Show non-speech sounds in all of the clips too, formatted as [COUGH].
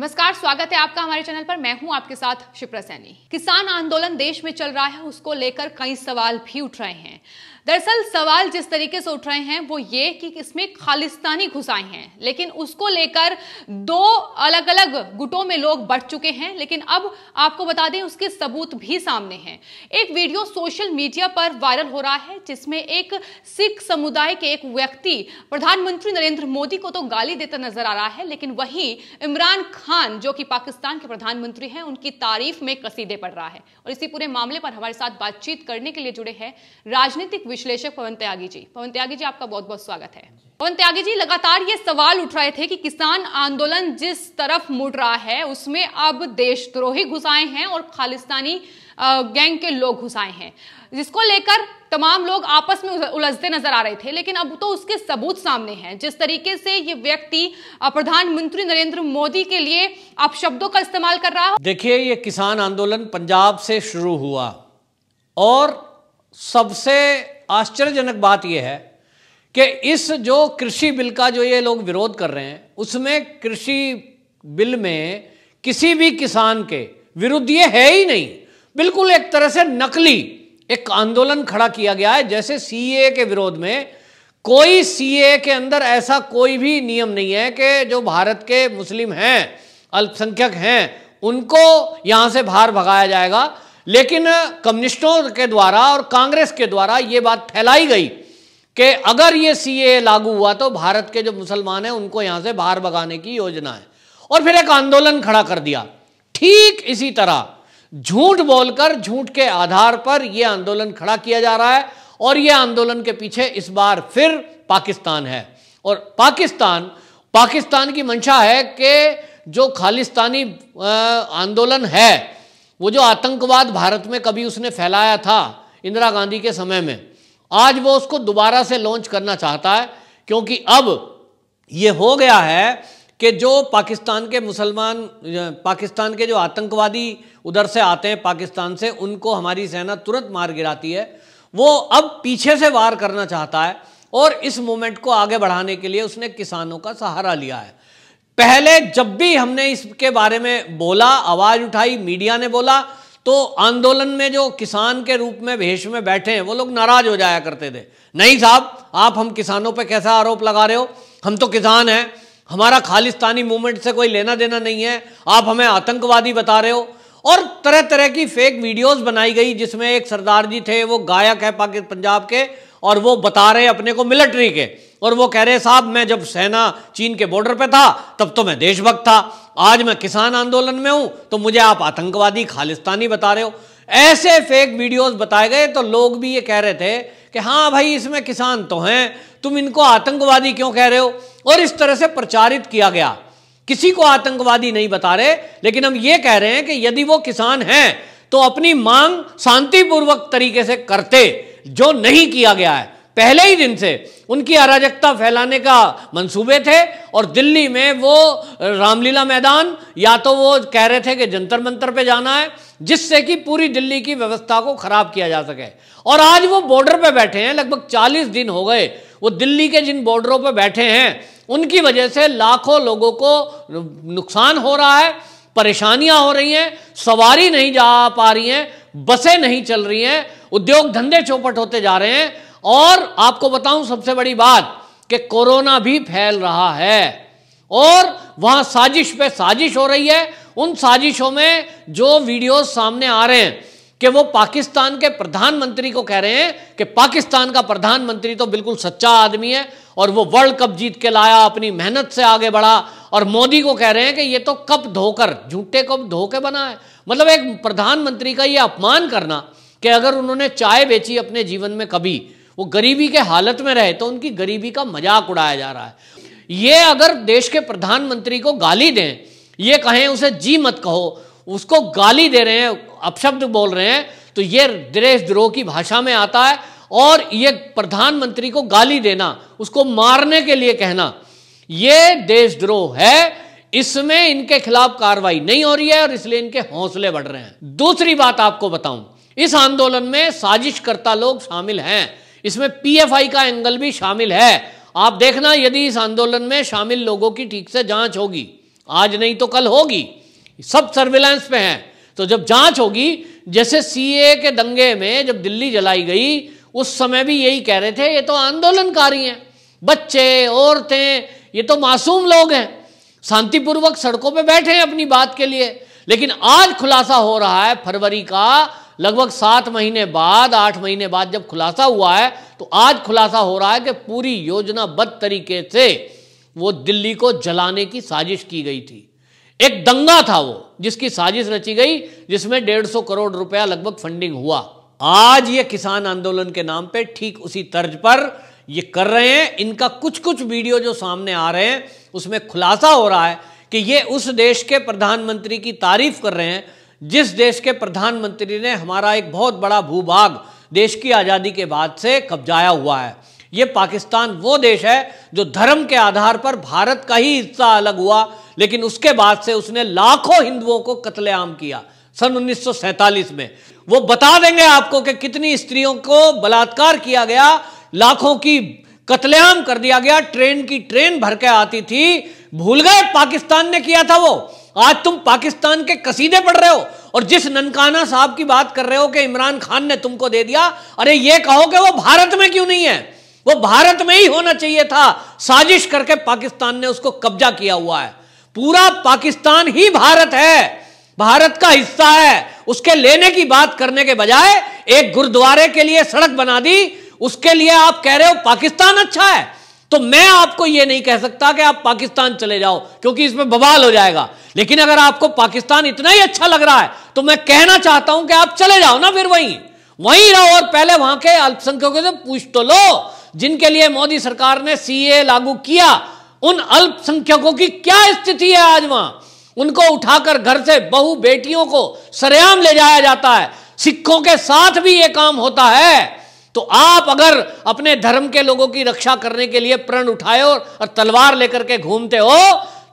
नमस्कार स्वागत है आपका हमारे चैनल पर मैं हूं आपके साथ शिप्रा सैनी किसान आंदोलन देश में चल रहा है उसको लेकर कई सवाल भी उठ रहे हैं दरअसल सवाल जिस तरीके से उठ रहे हैं वो ये कि इसमें खालिस्तानी घुस आए हैं लेकिन उसको लेकर दो अलग अलग गुटों में लोग बढ़ चुके हैं लेकिन अब आपको बता दें उसके सबूत भी सामने हैं एक वीडियो सोशल मीडिया पर वायरल हो रहा है जिसमें एक सिख समुदाय के एक व्यक्ति प्रधानमंत्री नरेंद्र मोदी को तो गाली देता नजर आ रहा है लेकिन वही इमरान खान जो कि पाकिस्तान के प्रधानमंत्री हैं उनकी तारीफ में कसीदे पड़ रहा है और इसी पूरे मामले पर हमारे साथ बातचीत करने के लिए जुड़े हैं राजनीतिक विश्लेषक पवन त्यागी जी पवन त्यागी जी आपका बहुत बहुत स्वागत है पवन त्यागी जी लगातार ये सवाल उठ रहे थे कि किसान आंदोलन जिस तरफ मुड़ रहा है उसमें अब देशद्रोही घुसाए हैं और खालिस्तानी गैंग के लोग घुसाए हैं जिसको लेकर तमाम लोग आपस में उलझते नजर आ रहे थे लेकिन अब तो उसके सबूत सामने हैं जिस तरीके से ये व्यक्ति प्रधानमंत्री नरेंद्र मोदी के लिए आप शब्दों का इस्तेमाल कर रहा देखिए ये किसान आंदोलन पंजाब से शुरू हुआ और सबसे आश्चर्यजनक बात यह है कि इस जो कृषि बिल का जो ये लोग विरोध कर रहे हैं उसमें कृषि बिल में किसी भी किसान के विरुद्ध ये है ही नहीं बिल्कुल एक तरह से नकली एक आंदोलन खड़ा किया गया है जैसे सीए के विरोध में कोई सीए के अंदर ऐसा कोई भी नियम नहीं है कि जो भारत के मुस्लिम हैं अल्पसंख्यक हैं उनको यहाँ से बाहर भगाया जाएगा लेकिन कम्युनिस्टों के द्वारा और कांग्रेस के द्वारा ये बात फैलाई गई कि अगर ये सीए लागू हुआ तो भारत के जो मुसलमान हैं उनको यहाँ से बाहर भगाने की योजना है और फिर एक आंदोलन खड़ा कर दिया ठीक इसी तरह झूठ बोलकर झूठ के आधार पर यह आंदोलन खड़ा किया जा रहा है और यह आंदोलन के पीछे इस बार फिर पाकिस्तान है और पाकिस्तान पाकिस्तान की मंशा है कि जो खालिस्तानी आंदोलन है वो जो आतंकवाद भारत में कभी उसने फैलाया था इंदिरा गांधी के समय में आज वो उसको दोबारा से लॉन्च करना चाहता है क्योंकि अब ये हो गया है कि जो पाकिस्तान के मुसलमान पाकिस्तान के जो आतंकवादी उधर से आते हैं पाकिस्तान से उनको हमारी सेना तुरंत मार गिराती है वो अब पीछे से वार करना चाहता है और इस मोमेंट को आगे बढ़ाने के लिए उसने किसानों का सहारा लिया है पहले जब भी हमने इसके बारे में बोला आवाज उठाई मीडिया ने बोला तो आंदोलन में जो किसान के रूप में भेष में बैठे हैं वो लोग नाराज हो जाया करते थे नहीं साहब आप हम किसानों पर कैसा आरोप लगा रहे हो हम तो किसान हैं हमारा खालिस्तानी मूवमेंट से कोई लेना देना नहीं है आप हमें आतंकवादी बता रहे हो और तरह तरह की फेक वीडियोस बनाई गई जिसमें एक सरदार जी थे वो गायक है पाकिस्तान पंजाब के और वो बता रहे अपने को मिलिट्री के और वो कह रहे साहब मैं जब सेना चीन के बॉर्डर पे था तब तो मैं देशभक्त था आज मैं किसान आंदोलन में हूं तो मुझे आप आतंकवादी खालिस्तानी बता रहे हो ऐसे फेक वीडियोस बताए गए तो लोग भी ये कह रहे थे कि हाँ भाई इसमें किसान तो हैं तुम इनको आतंकवादी क्यों कह रहे हो और इस तरह से प्रचारित किया गया किसी को आतंकवादी नहीं बता रहे लेकिन हम ये कह रहे हैं कि यदि वो किसान हैं तो अपनी मांग शांतिपूर्वक तरीके से करते जो नहीं किया गया है पहले ही दिन से उनकी अराजकता फैलाने का मंसूबे थे और दिल्ली में वो रामलीला मैदान या तो वो कह रहे थे कि जंतर मंतर पे जाना है जिससे कि पूरी दिल्ली की व्यवस्था को खराब किया जा सके और आज वो बॉर्डर पे बैठे हैं लगभग 40 दिन हो गए वो दिल्ली के जिन बॉर्डरों पे बैठे हैं उनकी वजह से लाखों लोगों को नुकसान हो रहा है परेशानियां हो रही हैं सवारी नहीं जा पा रही हैं बसें नहीं चल रही हैं उद्योग धंधे चौपट होते जा रहे हैं और आपको बताऊं सबसे बड़ी बात कि कोरोना भी फैल रहा है और वहां साजिश पे साजिश हो रही है उन साजिशों में जो वीडियो सामने आ रहे हैं कि वो पाकिस्तान के प्रधानमंत्री को कह रहे हैं कि पाकिस्तान का प्रधानमंत्री तो बिल्कुल सच्चा आदमी है और वो वर्ल्ड कप जीत के लाया अपनी मेहनत से आगे बढ़ा और मोदी को कह रहे हैं कि ये तो कप धोकर झूठे कप धो के बना है मतलब एक प्रधानमंत्री का ये अपमान करना कि अगर उन्होंने चाय बेची अपने जीवन में कभी वो गरीबी के हालत में रहे तो उनकी गरीबी का मजाक उड़ाया जा रहा है ये अगर देश के प्रधानमंत्री को गाली दें ये कहें उसे जी मत कहो उसको गाली दे रहे हैं अपशब्द बोल रहे हैं तो ये देश द्रोह की भाषा में आता है और ये प्रधानमंत्री को गाली देना उसको मारने के लिए कहना ये देशद्रोह है इसमें इनके खिलाफ कार्रवाई नहीं हो रही है और इसलिए इनके हौसले बढ़ रहे हैं दूसरी बात आपको बताऊं इस आंदोलन में साजिशकर्ता लोग शामिल हैं इसमें पीएफआई का एंगल भी शामिल है आप देखना यदि इस आंदोलन में शामिल लोगों की ठीक से जांच होगी आज नहीं तो कल होगी सब सर्विलांस पे हैं तो जब जांच होगी जैसे सीए के दंगे में जब दिल्ली जलाई गई उस समय भी यही कह रहे थे ये तो आंदोलनकारी हैं बच्चे औरतें ये तो मासूम लोग हैं शांतिपूर्वक सड़कों पे बैठे हैं अपनी बात के लिए लेकिन आज खुलासा हो रहा है फरवरी का लगभग सात महीने बाद आठ महीने बाद जब खुलासा हुआ है तो आज खुलासा हो रहा है कि पूरी योजनाबद्ध तरीके से वो दिल्ली को जलाने की साजिश की गई थी एक दंगा था वो जिसकी साजिश रची गई जिसमें डेढ़ सौ करोड़ रुपया लगभग फंडिंग हुआ आज ये किसान आंदोलन के नाम पे ठीक उसी तर्ज पर ये कर रहे हैं इनका कुछ कुछ वीडियो जो सामने आ रहे हैं उसमें खुलासा हो रहा है कि ये उस देश के प्रधानमंत्री की तारीफ कर रहे हैं जिस देश के प्रधानमंत्री ने हमारा एक बहुत बड़ा भूभाग देश की आज़ादी के बाद से कब्जाया हुआ है ये पाकिस्तान वो देश है जो धर्म के आधार पर भारत का ही हिस्सा अलग हुआ लेकिन उसके बाद से उसने लाखों हिंदुओं को कत्लेआम किया सन उन्नीस में वो बता देंगे आपको कि कितनी स्त्रियों को बलात्कार किया गया लाखों की कत्लेआम कर दिया गया ट्रेन की ट्रेन भर के आती थी भूल गए पाकिस्तान ने किया था वो आज तुम पाकिस्तान के कसीदे पढ़ रहे हो और जिस ननकाना साहब की बात कर रहे हो कि इमरान खान ने तुमको दे दिया अरे ये कहो कि वो भारत में क्यों नहीं है वो भारत में ही होना चाहिए था साजिश करके पाकिस्तान ने उसको कब्जा किया हुआ है पूरा पाकिस्तान ही भारत है भारत का हिस्सा है उसके लेने की बात करने के बजाय एक गुरुद्वारे के लिए सड़क बना दी उसके लिए आप कह रहे हो पाकिस्तान अच्छा है तो मैं आपको यह नहीं कह सकता कि आप पाकिस्तान चले जाओ क्योंकि इसमें बवाल हो जाएगा लेकिन अगर आपको पाकिस्तान इतना ही अच्छा लग रहा है तो मैं कहना चाहता हूं कि आप चले जाओ ना फिर वहीं वहीं रहो और पहले वहां के अल्पसंख्यकों से पूछ तो लो जिनके लिए मोदी सरकार ने सीए लागू किया उन अल्पसंख्यकों की क्या स्थिति है आज वहां उनको उठाकर घर से बहु बेटियों को सरेआम ले जाया जाता है सिखों के साथ भी यह काम होता है तो आप अगर अपने धर्म के लोगों की रक्षा करने के लिए प्रण उठाए और तलवार लेकर के घूमते हो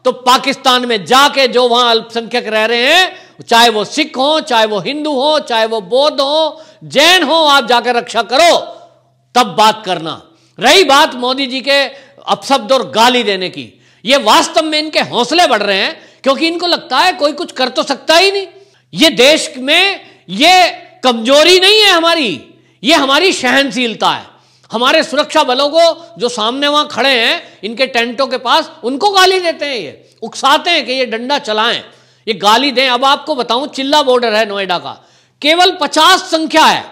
तो पाकिस्तान में जाके जो वहां अल्पसंख्यक रह रहे हैं चाहे वो सिख हो चाहे वो हिंदू हो चाहे वो बौद्ध हो जैन हो आप जाकर रक्षा करो तब बात करना रही बात मोदी जी के अपशब्द और गाली देने की ये वास्तव में इनके हौसले बढ़ रहे हैं क्योंकि इनको लगता है कोई कुछ कर तो सकता ही नहीं ये देश में ये कमजोरी नहीं है हमारी ये हमारी सहनशीलता है हमारे सुरक्षा बलों को जो सामने वहां खड़े हैं इनके टेंटों के पास उनको गाली देते हैं ये उकसाते हैं कि ये डंडा चलाएं ये गाली दें अब आपको बताऊं चिल्ला बॉर्डर है नोएडा का केवल पचास संख्या है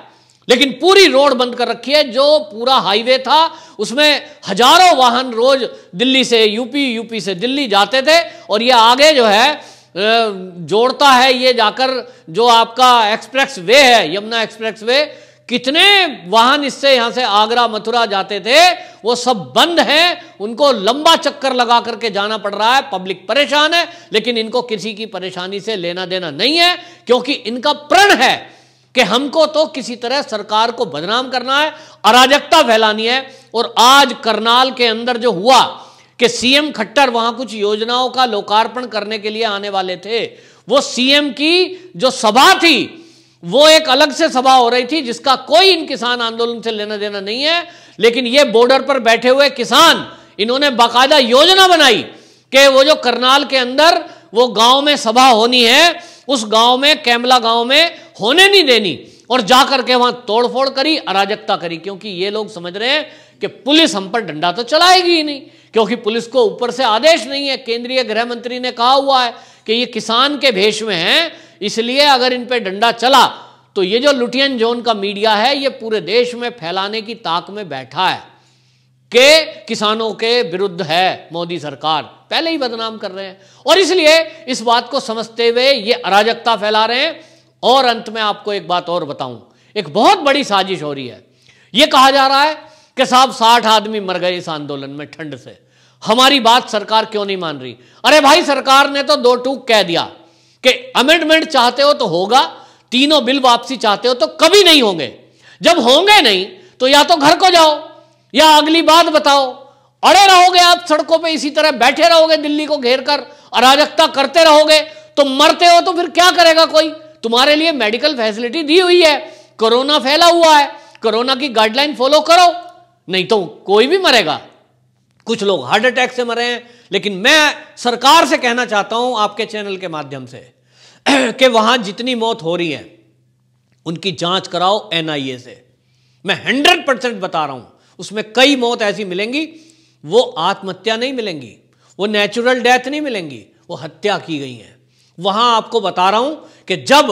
लेकिन पूरी रोड बंद कर रखी है जो पूरा हाईवे था उसमें हजारों वाहन रोज दिल्ली से यूपी यूपी से दिल्ली जाते थे और ये आगे जो है जोड़ता है ये जाकर जो आपका एक्सप्रेस वे है यमुना एक्सप्रेस वे कितने वाहन इससे यहां से आगरा मथुरा जाते थे वो सब बंद हैं उनको लंबा चक्कर लगा करके जाना पड़ रहा है पब्लिक परेशान है लेकिन इनको किसी की परेशानी से लेना देना नहीं है क्योंकि इनका प्रण है कि हमको तो किसी तरह सरकार को बदनाम करना है अराजकता फैलानी है और आज करनाल के अंदर जो हुआ कि सीएम खट्टर वहां कुछ योजनाओं का लोकार्पण करने के लिए आने वाले थे वो सीएम की जो सभा थी वो एक अलग से सभा हो रही थी जिसका कोई इन किसान आंदोलन से लेना देना नहीं है लेकिन ये बॉर्डर पर बैठे हुए किसान इन्होंने बाकायदा योजना बनाई कि वो जो करनाल के अंदर वो गांव में सभा होनी है उस गांव में कैमला गांव में होने नहीं देनी और जाकर के वहां तोड़फोड़ करी अराजकता करी क्योंकि ये लोग समझ रहे हैं कि पुलिस हम पर डंडा तो चलाएगी ही नहीं क्योंकि पुलिस को ऊपर से आदेश नहीं है केंद्रीय गृह मंत्री ने कहा हुआ है कि ये किसान के भेष में हैं इसलिए अगर इन पर डंडा चला तो ये जो लुटियन जोन का मीडिया है ये पूरे देश में फैलाने की ताक में बैठा है के किसानों के विरुद्ध है मोदी सरकार पहले ही बदनाम कर रहे हैं और इसलिए इस बात को समझते हुए ये अराजकता फैला रहे हैं और अंत में आपको एक बात और बताऊं एक बहुत बड़ी साजिश हो रही है ये कहा जा रहा है कि साहब साठ आदमी मर गए इस आंदोलन में ठंड से हमारी बात सरकार क्यों नहीं मान रही अरे भाई सरकार ने तो दो टूक कह दिया कि अमेंडमेंट चाहते हो तो होगा तीनों बिल वापसी चाहते हो तो कभी नहीं होंगे जब होंगे नहीं तो या तो घर को जाओ या अगली बात बताओ अड़े रहोगे आप सड़कों पे इसी तरह बैठे रहोगे दिल्ली को घेर कर अराजकता करते रहोगे तो मरते हो तो फिर क्या करेगा कोई तुम्हारे लिए मेडिकल फैसिलिटी दी हुई है कोरोना फैला हुआ है कोरोना की गाइडलाइन फॉलो करो नहीं तो कोई भी मरेगा कुछ लोग हार्ट अटैक से मरे हैं लेकिन मैं सरकार से कहना चाहता हूं आपके चैनल के माध्यम से [CLEARS THROAT] कि वहां जितनी मौत हो रही है उनकी जांच कराओ एनआईए से मैं हंड्रेड परसेंट बता रहा हूं उसमें कई मौत ऐसी मिलेंगी वो आत्महत्या नहीं मिलेंगी वो नेचुरल डेथ नहीं मिलेंगी वो हत्या की गई है वहां आपको बता रहा हूं कि जब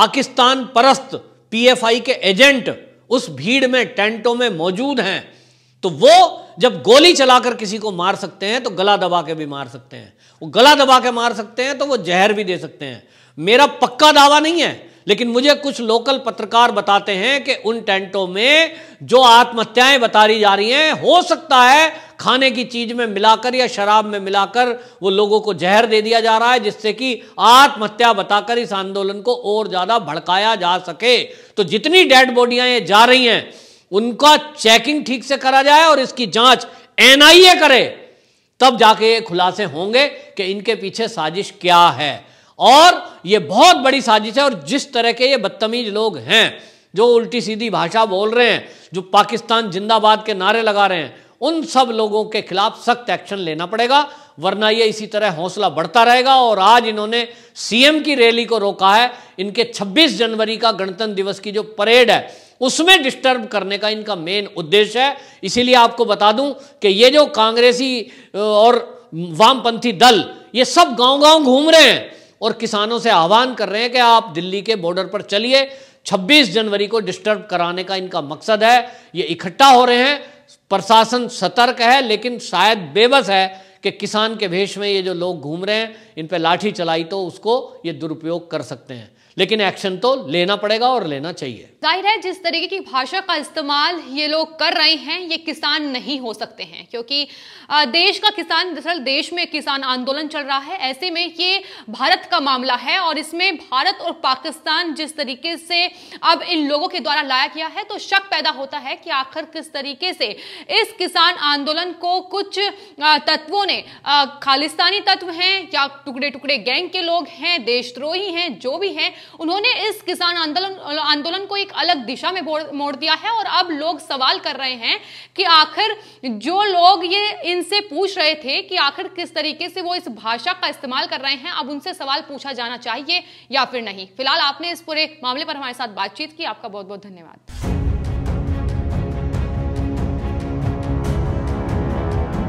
पाकिस्तान परस्त पीएफआई के एजेंट उस भीड़ में टेंटों में मौजूद हैं तो वो जब गोली चलाकर किसी को मार सकते हैं तो गला दबा के भी मार सकते हैं वो गला दबा के मार सकते हैं तो वो जहर भी दे सकते हैं मेरा पक्का दावा नहीं है लेकिन मुझे कुछ लोकल पत्रकार बताते हैं कि उन टेंटों में जो आत्महत्याएं बताई जा रही हैं हो सकता है खाने की चीज में मिलाकर या शराब में मिलाकर वो लोगों को जहर दे दिया जा रहा है जिससे कि आत्महत्या बताकर इस आंदोलन को और ज्यादा भड़काया जा सके तो जितनी डेड बॉडियां ये जा रही हैं उनका चेकिंग ठीक से करा जाए और इसकी जांच एनआईए करे तब जाके ये खुलासे होंगे कि इनके पीछे साजिश क्या है और ये बहुत बड़ी साजिश है और जिस तरह के ये बदतमीज लोग हैं जो उल्टी सीधी भाषा बोल रहे हैं जो पाकिस्तान जिंदाबाद के नारे लगा रहे हैं उन सब लोगों के खिलाफ सख्त एक्शन लेना पड़ेगा वरना ये इसी तरह हौसला बढ़ता रहेगा और आज इन्होंने सीएम की रैली को रोका है इनके 26 जनवरी का गणतंत्र दिवस की जो परेड है उसमें डिस्टर्ब करने का इनका मेन उद्देश्य है इसीलिए आपको बता दूं कि ये जो कांग्रेसी और वामपंथी दल ये सब गांव गांव घूम रहे हैं और किसानों से आह्वान कर रहे हैं कि आप दिल्ली के बॉर्डर पर चलिए 26 जनवरी को डिस्टर्ब कराने का इनका मकसद है ये इकट्ठा हो रहे हैं प्रशासन सतर्क है लेकिन शायद बेबस है कि किसान के भेष में ये जो लोग घूम रहे हैं इन पर लाठी चलाई तो उसको ये दुरुपयोग कर सकते हैं लेकिन एक्शन तो लेना पड़ेगा और लेना चाहिए जाहिर है जिस तरीके की भाषा का इस्तेमाल ये लोग कर रहे हैं ये किसान नहीं हो सकते हैं क्योंकि देश का किसान दरअसल देश में किसान आंदोलन चल रहा है ऐसे में ये भारत का मामला है और इसमें भारत और पाकिस्तान जिस तरीके से अब इन लोगों के द्वारा लाया गया है तो शक पैदा होता है कि आखिर किस तरीके से इस किसान आंदोलन को कुछ तत्वों ने खालिस्तानी तत्व हैं या टुकड़े टुकड़े गैंग के लोग हैं देशद्रोही हैं जो भी हैं उन्होंने इस किसान आंदोलन आंदोलन को एक अलग दिशा में मोड़ दिया है और अब लोग सवाल कर रहे हैं कि आखिर जो लोग ये इनसे पूछ रहे थे कि आखिर किस तरीके से वो इस भाषा का इस्तेमाल कर रहे हैं अब उनसे सवाल पूछा जाना चाहिए या फिर नहीं फिलहाल आपने इस पूरे मामले पर हमारे साथ बातचीत की आपका बहुत बहुत धन्यवाद